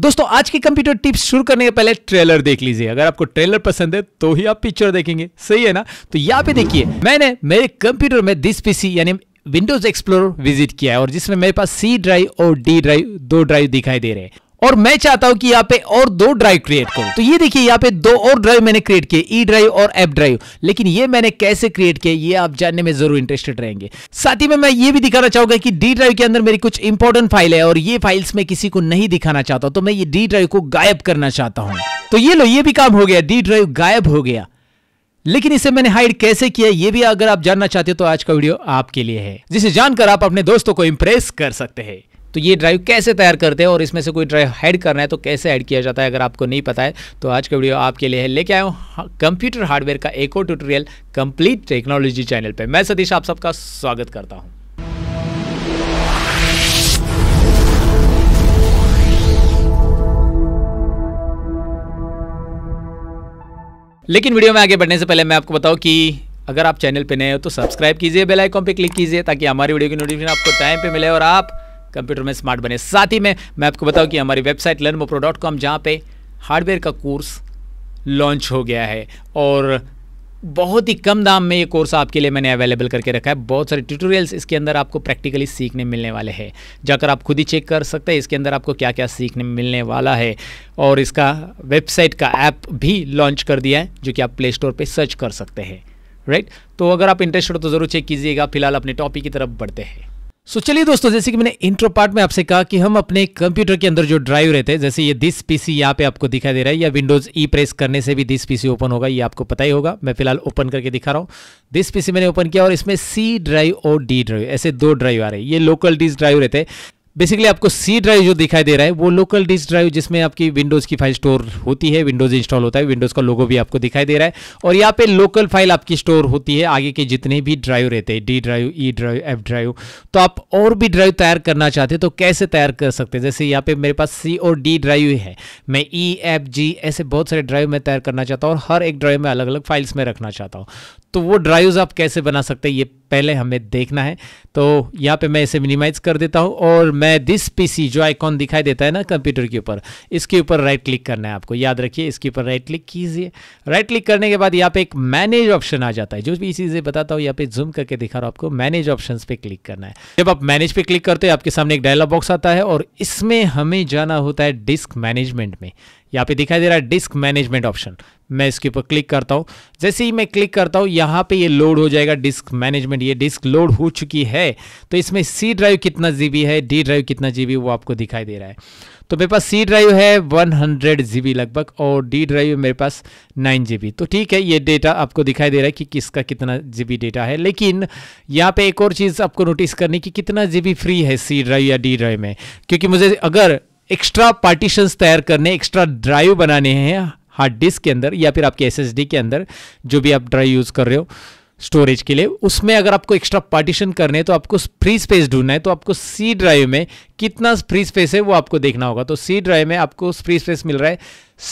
दोस्तों आज की कंप्यूटर टिप्स शुरू करने के पहले ट्रेलर देख लीजिए अगर आपको ट्रेलर पसंद है तो ही आप पिक्चर देखेंगे सही है ना तो यहाँ पे देखिए मैंने मेरे कंप्यूटर में दिस पीसी यानी विंडोज एक्सप्लोर विजिट किया है और जिसमें मेरे पास सी ड्राइव और डी ड्राइव दो ड्राइव दिखाई दे रहे हैं और मैं चाहता हूं कि यहाँ पे और दो ड्राइव क्रिएट करूं तो ये देखिए यहाँ पे दो और ड्राइव मैंने क्रिएट किए ई e ड्राइव और एप ड्राइव लेकिन ये मैंने कैसे क्रिएट किए ये आप जानने में जरूर इंटरेस्टेड रहेंगे साथ ही में मैं ये भी दिखाना चाहूंगा कि डी ड्राइव के अंदर मेरी कुछ इंपॉर्टेंट फाइल है और ये फाइल्स मैं किसी को नहीं दिखाना चाहता तो मैं ये डी ड्राइव को गायब करना चाहता हूं तो ये लो ये भी काम हो गया डी ड्राइव गायब हो गया लेकिन इसे मैंने हाइड कैसे किया ये भी अगर आप जानना चाहते हो तो आज का वीडियो आपके लिए है जिसे जानकर आप अपने दोस्तों को इंप्रेस कर सकते हैं तो ये ड्राइव कैसे तैयार करते हैं और इसमें से कोई ड्राइव हैड करना है तो कैसे ऐड किया जाता है अगर आपको नहीं पता है तो आज का वीडियो आपके लिए है लेके आया हूँ कंप्यूटर हार्डवेयर का एक और ट्यूटोरियल कंप्लीट टेक्नोलॉजी चैनल पर मैं सतीश आप सबका स्वागत करता हूँ लेकिन वीडियो में आगे बढ़ने से पहले मैं आपको बताऊं कि अगर आप चैनल पर नए हो तो सब्सक्राइब कीजिए बेल आइकॉन पे क्लिक कीजिए ताकि हमारी वीडियो की नोटिफिकेशन आपको टाइम पे मिले और आप कंप्यूटर में स्मार्ट बने साथ ही में मैं आपको बताऊँ कि हमारी website learn mopro dot com जहाँ पर हार्डवेयर का कोर्स लॉन्च हो गया है और बहुत ही कम दाम में ये कोर्स आपके लिए मैंने अवेलेबल करके रखा है बहुत सारे ट्यूटोरियल्स इसके अंदर आपको प्रैक्टिकली सीखने मिलने वाले हैं जाकर आप खुद ही चेक कर सकते हैं इसके अंदर आपको क्या क्या सीखने मिलने वाला है और इसका वेबसाइट का ऐप भी लॉन्च कर दिया है जो कि आप प्ले स्टोर पर सर्च कर सकते हैं राइट तो अगर आप इंटरेस्टेड हो तो ज़रूर चेक कीजिएगा फिलहाल अपने टॉपिक की तरफ बढ़ते हैं सो चलिए दोस्तों जैसे कि मैंने इंट्रो पार्ट में आपसे कहा कि हम अपने कंप्यूटर के अंदर जो ड्राइव रहते हैं जैसे ये दिस पीसी यहाँ पे आपको दिखाई दे रहा है या विंडोज ई प्रेस करने से भी दिस पीसी ओपन होगा ये आपको पता ही होगा मैं फिलहाल ओपन करके दिखा रहा हूँ दिस पीसी मैंने ओपन किया और इसमें सी ड्राइव और डी ड्राइव ऐसे दो ड्राइव आ रहे हैं ये लोकल डिस्क ड्राइव रहते हैं बेसिकली आपको सी ड्राइव जो दिखाई दे रहा है वो लोकल डिस्क ड्राइव जिसमें आपकी विंडोज़ की फाइल स्टोर होती है विंडोज़ इंस्टॉल होता है विंडोज़ का लोगो भी आपको दिखाई दे रहा है और यहाँ पे लोकल फाइल आपकी स्टोर होती है आगे के जितने भी ड्राइव रहते हैं D drive E drive F drive तो आप और भी ड्राइव तैयार करना चाहते हैं तो कैसे तैयार कर सकते हैं जैसे यहाँ पे मेरे पास सी और डी ड्राइव है मैं ई एफ जी ऐसे बहुत सारे ड्राइव में तैयार करना चाहता हूँ और हर एक ड्राइव में अलग अलग फाइल्स में रखना चाहता हूँ तो वो ड्राइव्स आप कैसे बना सकते हैं ये पहले हमें देखना है तो यहाँ पे मैं इसे मिनिमाइज कर देता हूँ और मैं दिस पीसी जो आइकॉन दिखाई देता है ना कंप्यूटर के ऊपर इसके ऊपर राइट क्लिक करना है आपको याद रखिए इसके ऊपर राइट क्लिक कीजिए राइट क्लिक करने के बाद यहाँ पे एक मैनेज ऑप्शन आ जाता है जो भी इसी से बताता हूँ यहाँ पे जूम करके दिखा रहा हूँ आपको मैनेज ऑप्शन पे क्लिक करना है जब आप मैनेज पे क्लिक करते हैं आपके सामने एक डायलॉग बॉक्स आता है और इसमें हमें जाना होता है डिस्क मैनेजमेंट में यहाँ पे दिखाई दे रहा है डिस्क मैनेजमेंट ऑप्शन मैं इसके ऊपर क्लिक करता हूँ जैसे ही मैं क्लिक करता हूँ यहाँ पे ये लोड हो जाएगा डिस्क मैनेजमेंट ये डिस्क लोड हो चुकी है तो इसमें सी ड्राइव कितना जीबी है डी ड्राइव कितना जीबी वो आपको दिखाई दे रहा है तो मेरे पास सी ड्राइव है वन जीबी लगभग और डी ड्राइव मेरे पास नाइन जीबी तो ठीक है ये डेटा आपको दिखाई दे रहा है कि किसका कितना जीबी डेटा है लेकिन यहाँ पे एक और चीज़ आपको नोटिस करनी कि कितना जीबी फ्री है सी ड्राइव या डी ड्राइव में क्योंकि मुझे अगर एक्स्ट्रा पार्टीशंस तैयार करने एक्स्ट्रा ड्राइव बनाने हैं हार्ड डिस्क के अंदर या फिर आपके एस के अंदर जो भी आप ड्राइव यूज़ कर रहे हो स्टोरेज के लिए उसमें अगर आपको एक्स्ट्रा पार्टीशन करने हैं तो आपको फ्री स्पेस ढूंढना है तो आपको सी ड्राइव में कितना फ्री स्पेस है वो आपको देखना होगा तो सी ड्राइव में आपको फ्री स्पेस मिल रहा है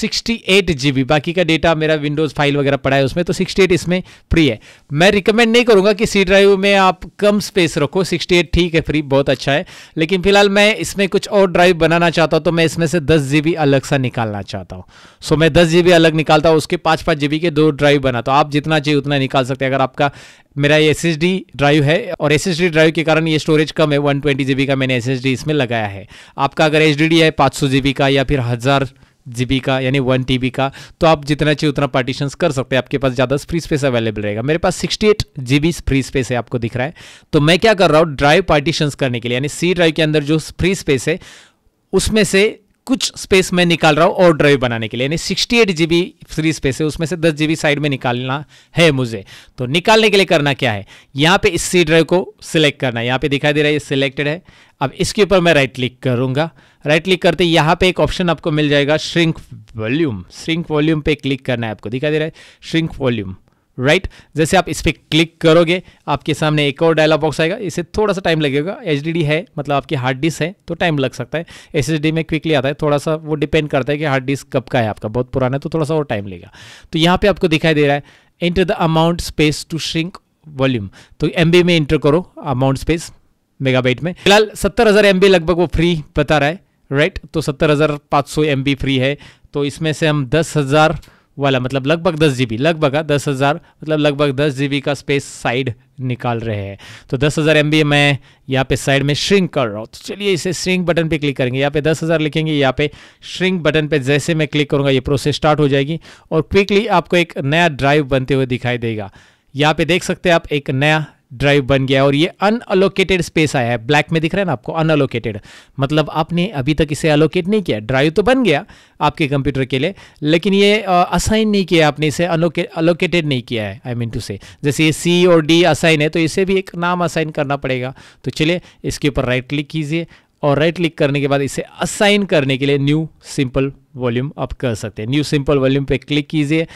68 जीबी बाकी का डेटा मेरा विंडोज़ फाइल वगैरह पड़ा है उसमें तो 68 इसमें फ्री है मैं रिकमेंड नहीं करूंगा कि सी ड्राइव में आप कम स्पेस रखो 68 ठीक है फ्री बहुत अच्छा है लेकिन फिलहाल मैं इसमें कुछ और ड्राइव बनाना चाहता हूं तो मैं इसमें से दस जी अलग सा निकालना चाहता हूँ सो मैं दस जी अलग निकालता हूं उसके पांच पांच जी के दो ड्राइव बनाता हूं आप जितना चाहिए उतना निकाल सकते हैं अगर आपका मेरा ये एस ड्राइव है और एस ड्राइव के कारण ये स्टोरेज कम है वन ट्वेंटी का मैंने एस इसमें लगाया है आपका अगर एच है पाँच सौ का या फिर हज़ार जी का यानी वन टी का तो आप जितना चाहिए उतना पार्टीशन कर सकते हैं आपके पास ज़्यादा फ्री स्पेस अवेलेबल रहेगा मेरे पास sixty eight G B free space है आपको दिख रहा है तो मैं क्या कर रहा हूँ ड्राइव पार्टीशन करने के लिए यानी सी ड्राइव के अंदर जो फ्री स्पेस है उसमें से कुछ स्पेस मैं निकाल रहा हूँ और ड्राइव बनाने के लिए यानी sixty eight G free space है उसमें से दस जी साइड में निकालना है मुझे तो निकालने के लिए करना क्या है यहाँ पे इस सी ड्राइव को सिलेक्ट करना है यहाँ पे दिखाई दे रहा है ये सिलेक्टेड है अब इसके ऊपर मैं राइट क्लिक करूँगा राइट क्लिक करते यहाँ पे एक ऑप्शन आपको मिल जाएगा श्रिंक वॉल्यूम श्रिंक वॉल्यूम पे क्लिक करना है आपको दिखाई दे रहा है श्रिंक वॉल्यूम राइट right? जैसे आप इस पर क्लिक करोगे आपके सामने एक और डायलॉग बॉक्स आएगा इसे थोड़ा सा टाइम लगेगा एच है मतलब आपकी हार्ड डिस्क है तो टाइम लग सकता है एस में क्विकली आता है थोड़ा सा वो डिपेंड करता है कि हार्ड डिस्क कब का है आपका बहुत पुराना है तो थोड़ा सा और टाइम लेगा तो यहाँ पे आपको दिखाई दे रहा है enter the amount space to shrink volume तो एम में इंटर करो अमाउंट स्पेस मेगाबाइट में फिलहाल सत्तर हज़ार एम लगभग वो फ्री बता रहा है राइट right? तो सत्तर हज़ार पाँच सौ एम फ्री है तो इसमें से हम दस हज़ार वाला मतलब लगभग दस जी बी लगभग हाँ, दस हज़ार मतलब लगभग दस जी बी का स्पेस साइड निकाल रहे हैं तो दस हज़ार एम बी मैं यहाँ पे साइड में श्रिंक कर रहा हूँ तो चलिए इसे श्रिंक बटन पे क्लिक करेंगे यहाँ पे दस हज़ार लिखेंगे यहाँ पे श्रिंक बटन पे जैसे मैं क्लिक करूँगा ये प्रोसेस स्टार्ट हो जाएगी और क्विकली आपको एक नया ड्राइव बनते हुए दिखाई देगा यहाँ पे देख सकते हैं आप एक नया ड्राइव बन गया और ये अनअलोकेटेड स्पेस आया है ब्लैक में दिख रहा है ना आपको अनअलोकेटेड मतलब आपने अभी तक इसे अलोकेट नहीं किया ड्राइव तो बन गया आपके कंप्यूटर के लिए लेकिन ये असाइन नहीं किया आपने इसे अलोकेटेड नहीं किया है आई मीन टू से जैसे ये सी और डी असाइन है तो इसे भी एक नाम असाइन करना पड़ेगा तो चलिए इसके ऊपर राइट क्लिक कीजिए और राइट क्लिक करने के बाद इसे असाइन करने के लिए न्यू सिंपल वॉल्यूम आप कर सकते हैं न्यू सिंपल वॉल्यूम पे क्लिक कीजिए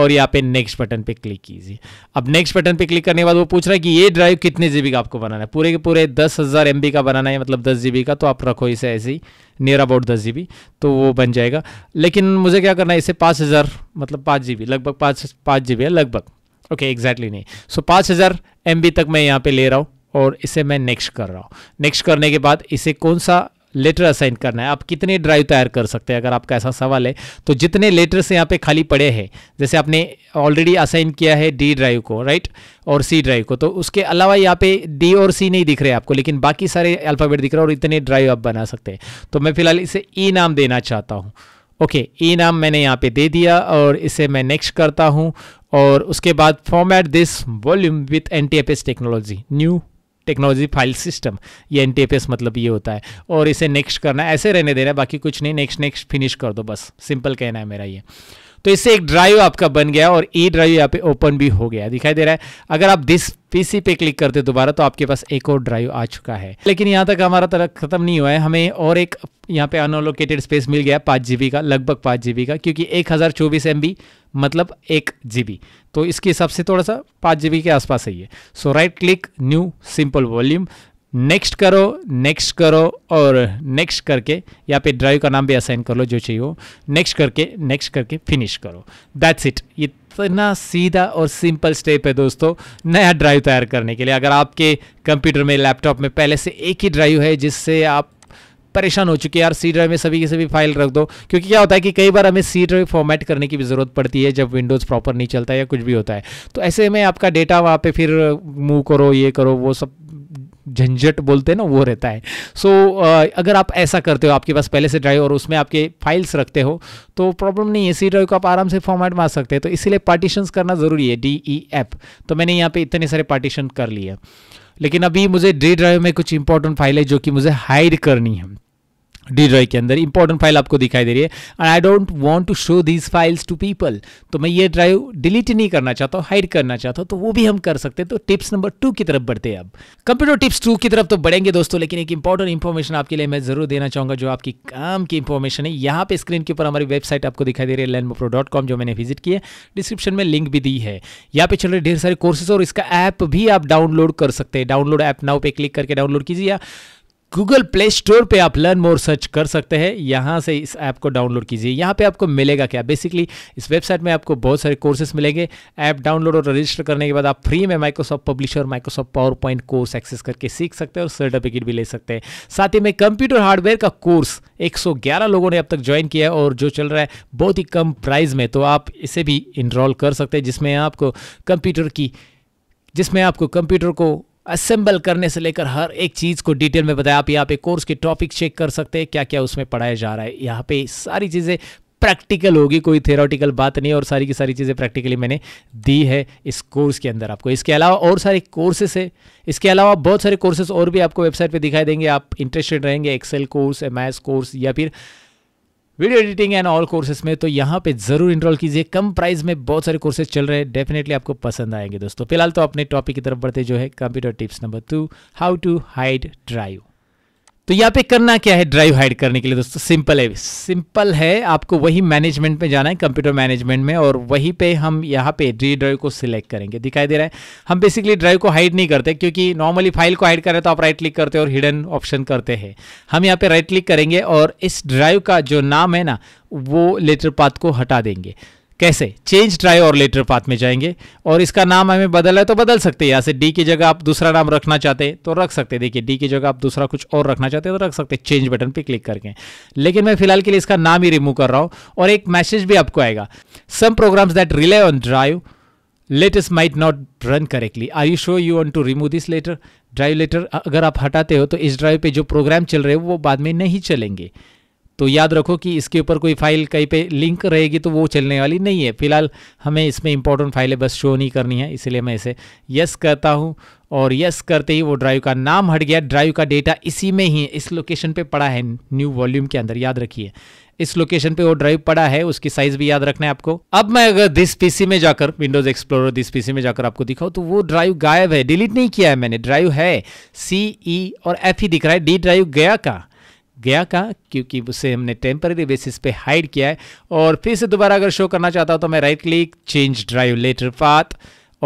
और यहाँ पे नेक्स्ट बटन पे क्लिक कीजिए अब नेक्स्ट बटन पे क्लिक करने के बाद वो पूछ रहा है कि ये ड्राइव कितने जीबी का आपको बनाना है पूरे के पूरे दस हज़ार एम का बनाना है मतलब दस जीबी का तो आप रखो इसे ऐसे ही नियर अबाउट दस जीबी तो वो बन जाएगा लेकिन मुझे क्या करना है इसे पाँच हज़ार मतलब पाँच जीबी लगभग पाँच पाँच जीबी है लगभग ओके एग्जैक्टली नहीं सो पाँच हज़ार एम तक मैं यहाँ पे ले रहा हूँ और इसे मैं नेक्स्ट कर रहा हूँ नेक्स्ट करने के बाद इसे कौन सा लेटर असाइन करना है आप कितने ड्राइव तैयार कर सकते हैं अगर आपका ऐसा सवाल है तो जितने लेटर्स यहाँ पे खाली पड़े हैं जैसे आपने ऑलरेडी असाइन किया है डी ड्राइव को राइट और सी ड्राइव को तो उसके अलावा यहाँ पे डी और सी नहीं दिख रहे आपको लेकिन बाकी सारे अल्फ़ाबेट दिख रहे हैं और इतने ड्राइव आप बना सकते हैं तो मैं फिलहाल इसे ई e नाम देना चाहता हूँ ओके ई e नाम मैंने यहाँ पर दे दिया और इसे मैं नेक्स्ट करता हूँ और उसके बाद format this volume with N technology new technology file system ये एन मतलब ये होता है और इसे नेक्स्ट करना ऐसे रहने देना बाकी कुछ नहीं नेक्स्ट नेक्स्ट फिनिश कर दो बस सिंपल कहना है मेरा ये तो इससे एक ड्राइव आपका बन गया और ई ड्राइव यहाँ पे ओपन भी हो गया दिखाई दे रहा है अगर आप दिस पीसी पे क्लिक करते दोबारा तो आपके पास एक और ड्राइव आ चुका है लेकिन यहाँ तक हमारा तरह खत्म नहीं हुआ है हमें और एक यहाँ पे अनोलोकेटेड स्पेस मिल गया पाँच जी का लगभग पाँच जी का क्योंकि एक हज़ार चौबीस एम बी मतलब एक जी तो इसके हिसाब से थोड़ा सा पाँच जी के आसपास है so right click new simple volume next करो नेक्स्ट करो और नेक्स्ट करके यहाँ पे ड्राइव का नाम भी असाइन कर लो जो चाहिए हो नेक्स्ट करके नेक्स्ट करके फिनिश करो दैट्स इट इतना सीधा और सिंपल स्टेप है दोस्तों नया ड्राइव तैयार करने के लिए अगर आपके कंप्यूटर में लैपटॉप में पहले से एक ही ड्राइव है जिससे आप परेशान हो चुके हैं यार सी ड्राइव में सभी की सभी फाइल रख दो क्योंकि क्या होता है कि कई बार हमें सी ड्राइव फॉर्मेट करने की भी ज़रूरत पड़ती है जब विंडोज़ प्रॉपर नहीं चलता है या कुछ भी होता है तो ऐसे में आपका डेटा वहाँ पे फिर मूव करो ये करो वो सब झंझट बोलते हैं ना वो रहता है सो so, अगर आप ऐसा करते हो आपके पास पहले से ड्राइव और उसमें आपके फाइल्स रखते हो तो प्रॉब्लम नहीं है सी ड्राइव को आप आराम से फॉर्मेट मार सकते हैं तो इसीलिए पार्टीशन करना ज़रूरी है डी ई एफ तो मैंने यहाँ पे इतने सारे पार्टीशन कर लिए लेकिन अभी मुझे डी ड्राइव में कुछ इंपॉर्टेंट फाइल है जो कि मुझे हाइड करनी है डी ड्राइव के अंदर इंपॉर्टेंट फाइल आपको दिखाई दे रही है and I don't want to show these files to people तो मैं ये ड्राइव डिलीट नहीं करना चाहता हूँ हाइड करना चाहता हूँ तो वो भी हम कर सकते हैं तो टिप्स नंबर टू की तरफ बढ़ते हैं अब कंप्यूटर टिप्स टू की तरफ तो बढ़ेंगे दोस्तों लेकिन एक इंपॉर्टेंट इंफॉर्मेशन आपके लिए मैं जरूर देना चाहूँगा जो आपकी काम की इंफॉर्मेशन है यहाँ पे स्क्रीन के ऊपर हमारी वेबसाइट आपको दिखाई दे रही है मोप्रो डॉट कॉम जो मैंने विजिट किया डिस्क्रिप्शन में लिंक भी दी है यहाँ पे चल रहे ढेर सारे कोर्सेज और इसका ऐप भी आप डाउनलोड कर सकते हैं डाउनलोड ऐप नाउ पे क्लिक करके डाउनलोड कीजिए गूगल प्ले स्टोर पे आप लर्न मोर सर्च कर सकते हैं यहाँ से इस ऐप को डाउनलोड कीजिए यहाँ पे आपको मिलेगा क्या बेसिकली इस वेबसाइट में आपको बहुत सारे कोर्सेज मिलेंगे ऐप डाउनलोड और रजिस्टर करने के बाद आप फ्री में Microsoft Publisher Microsoft PowerPoint course access करके सीख सकते हैं और सर्टिफिकेट भी ले सकते हैं साथ ही में कंप्यूटर हार्डवेयर का कोर्स एक लोगों ने अब तक ज्वाइन किया है और जो चल रहा है बहुत ही कम प्राइस में तो आप इसे भी इनरोल कर सकते हैं जिसमें आपको कंप्यूटर की जिसमें आपको कंप्यूटर को असेंबल करने से लेकर हर एक चीज़ को डिटेल में बताया आप यहाँ पे कोर्स के टॉपिक चेक कर सकते हैं क्या क्या उसमें पढ़ाया जा रहा है यहाँ पे सारी चीज़ें प्रैक्टिकल होगी कोई थेरोटिकल बात नहीं और सारी की सारी चीज़ें प्रैक्टिकली मैंने दी है इस कोर्स के अंदर आपको इसके अलावा और सारे कोर्सेस है इसके अलावा बहुत सारे कोर्सेस और भी आपको वेबसाइट पे दिखाई देंगे आप इंटरेस्टेड रहेंगे एक्सेल कोर्स एम कोर्स या फिर video editing and all courses में तो यहाँ पे जरूर इनरोल कीजिए कम प्राइस में बहुत सारे कोर्सेज चल रहे हैं डेफिनेटली आपको पसंद आएंगे दोस्तों फिलहाल तो अपने टॉपिक की तरफ बढ़ते जो है computer tips number two how to hide drive तो यहाँ पे करना क्या है ड्राइव हाइड करने के लिए दोस्तों सिंपल है सिंपल है आपको वही मैनेजमेंट में जाना है कंप्यूटर मैनेजमेंट में और वहीं पे हम यहाँ पे डी ड्राइव को सिलेक्ट करेंगे दिखाई दे रहा है हम बेसिकली ड्राइव को हाइड नहीं करते क्योंकि नॉर्मली फाइल को हाइड करें तो आप राइट क्लिक करते हैं और हिडन ऑप्शन करते हैं हम यहाँ पर राइट क्लिक करेंगे और इस ड्राइव का जो नाम है ना वो लेटर पाथ को हटा देंगे कैसे चेंज ट्राई और लेटर पाथ में जाएंगे और इसका नाम हमें बदला है तो बदल सकते हैं यहाँ से डी की जगह आप दूसरा नाम रखना चाहते हैं तो रख सकते हैं देखिए डी की जगह आप दूसरा कुछ और रखना चाहते हैं तो रख सकते हैं चेंज बटन पर क्लिक करके लेकिन मैं फिलहाल के लिए इसका नाम ही रिमूव कर रहा हूँ और एक मैसेज भी आपको आएगा some programs that rely on drive letters might not run correctly are you sure you want to remove this letter drive letter अगर आप हटाते हो तो इस ड्राइव पे जो प्रोग्राम चल रहे हो वो बाद में नहीं चलेंगे तो याद रखो कि इसके ऊपर कोई फाइल कहीं पे लिंक रहेगी तो वो चलने वाली नहीं है फिलहाल हमें इसमें इंपॉर्टेंट फाइलें बस शो नहीं करनी है इसलिए मैं इसे यस करता हूँ और यस करते ही वो ड्राइव का नाम हट गया ड्राइव का डेटा इसी में ही इस लोकेशन पे पड़ा है न्यू वॉल्यूम के अंदर याद रखिए इस लोकेशन पे वो ड्राइव पड़ा है उसकी साइज भी याद रखना है आपको अब मैं अगर दिस पीसी में जाकर विंडोज एक्सप्लोरर दिस पीसी में जाकर आपको दिखाऊं तो वो ड्राइव गायब है डिलीट नहीं किया है मैंने ड्राइव है सी ई e और एफ ही दिख रहा है डी ड्राइव गया का गया कहाँ क्योंकि उसे हमने टेम्पररी बेसिस पे हाइड किया है और फिर से दोबारा अगर शो करना चाहता हूँ तो मैं right click change drive letter path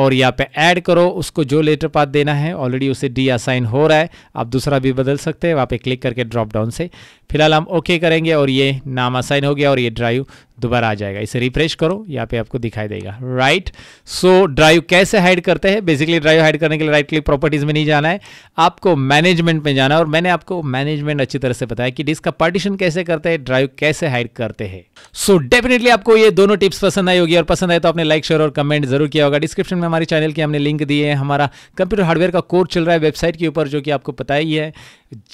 और यहाँ पे ऐड करो उसको जो लेटर पाथ देना है ऑलरेडी उसे डी असाइन हो रहा है आप दूसरा भी बदल सकते हैं वहाँ पे क्लिक करके ड्रॉप डाउन से फिलहाल हम ओके करेंगे और ये नाम असाइन हो गया और ये ड्राइव दोबारा आ जाएगा इसे रिफ्रेश करो यहाँ पे आपको दिखाई देगा राइट सो ड्राइव कैसे हाइड करते हैं बेसिकली ड्राइव हाइड करने के लिए राइट क्लिक प्रॉपर्टीज में नहीं जाना है आपको मैनेजमेंट में जाना है और मैंने आपको मैनेजमेंट अच्छी तरह से बताया कि डिस्क का पार्टीशन कैसे करते हैं ड्राइव कैसे हाइड करते हैं सो डेफिनेटली आपको ये दोनों टिप्स पसंद आई होगी और पसंद आए तो आपने लाइक शेयर और कमेंट जरूर किया होगा डिस्क्रिप्शन में हमारे चैनल की हमने लिंक दिए हैं हमारा कंप्यूटर हार्डवेयर का कोर्स चल रहा है वेबसाइट के ऊपर जो कि आपको पता ही है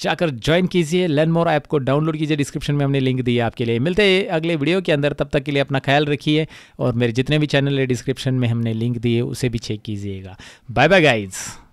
जाकर ज्वाइन कीजिए लर्न मोर ऐप को डाउनलोड कीजिए डिस्क्रिप्शन में हमने लिंक दिया आपके लिए मिलते हैं अगले वीडियो के अंदर तब तक के लिए अपना ख्याल रखिए और मेरे जितने भी चैनल है डिस्क्रिप्शन में हमने लिंक दिए उसे भी चेक कीजिएगा बाय बाय गाइज़